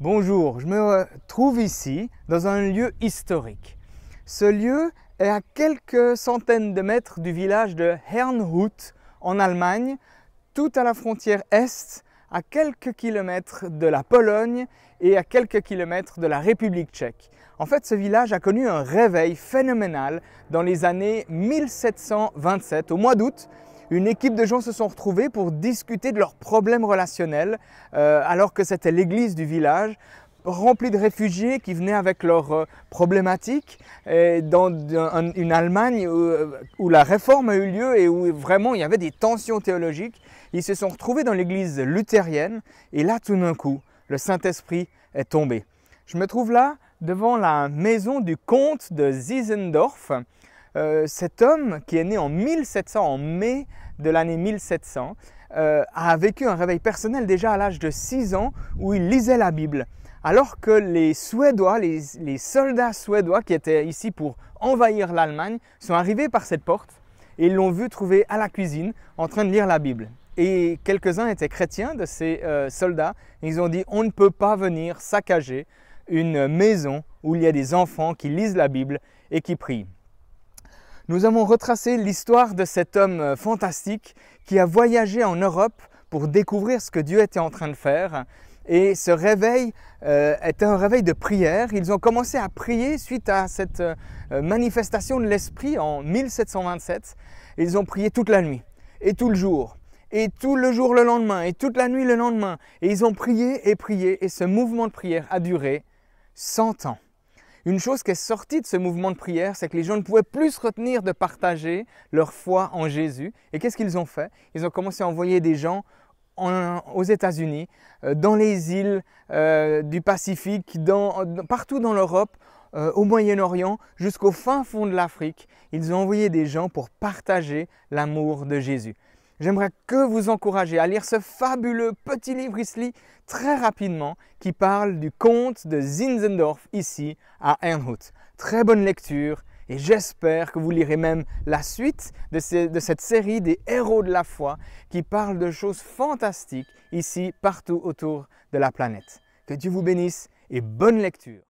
Bonjour, je me trouve ici dans un lieu historique. Ce lieu est à quelques centaines de mètres du village de Hernhut en Allemagne, tout à la frontière est, à quelques kilomètres de la Pologne et à quelques kilomètres de la République tchèque. En fait, ce village a connu un réveil phénoménal dans les années 1727, au mois d'août, une équipe de gens se sont retrouvés pour discuter de leurs problèmes relationnels, euh, alors que c'était l'église du village, remplie de réfugiés qui venaient avec leurs euh, problématiques, dans une Allemagne euh, où, la réforme a eu lieu et où vraiment il y avait des tensions théologiques. Ils se sont retrouvés dans l'église luthérienne, et là tout d'un coup, le Saint-Esprit est tombé. Je me trouve là devant la maison du comte de Zizendorf. Euh, cet homme qui est né en 1700, en mai de l'année 1700, euh, a vécu un réveil personnel déjà à l'âge de 6 ans où il lisait la Bible. Alors que les Suédois, les, soldats suédois qui étaient ici pour envahir l'Allemagne, sont arrivés par cette porte et l'ont vu trouver à la cuisine en train de lire la Bible. Et quelques-uns étaient chrétiens de ces soldats euh, soldats. Ils ont dit on ne peut pas venir saccager une maison où il y a des enfants qui lisent la Bible et qui prient nous avons retracé l'histoire de cet homme euh, fantastique qui a voyagé en Europe pour découvrir ce que Dieu était en train de faire. Et ce réveil euh, est était un réveil de prière. Ils ont commencé à prier suite à cette euh, manifestation de l'Esprit en 1727. Ils ont prié toute la nuit et tout le jour et tout le jour le lendemain et toute la nuit le lendemain. Et ils ont prié et prié et ce mouvement de prière a duré 100 ans. Une chose qui est sortie de ce mouvement de prière, c'est que les gens ne pouvaient plus se retenir de partager leur foi en Jésus. Et qu'est-ce qu'ils ont fait Ils ont commencé à envoyer des gens aux États-Unis, euh, dans les îles euh, du Pacifique, partout dans l'Europe, euh, au Moyen-Orient, jusqu'au fin fond de l'Afrique. Ils ont envoyé des gens pour partager l'amour de Jésus j'aimerais que vous encourager à lire ce fabuleux petit livre Isli très rapidement qui parle du conte de Zinzendorf ici à Ernhut. Très bonne lecture et j'espère que vous lirez même la suite de, de, cette série des héros de la foi qui parle de choses fantastiques ici partout autour de la planète. Que Dieu vous bénisse et bonne lecture.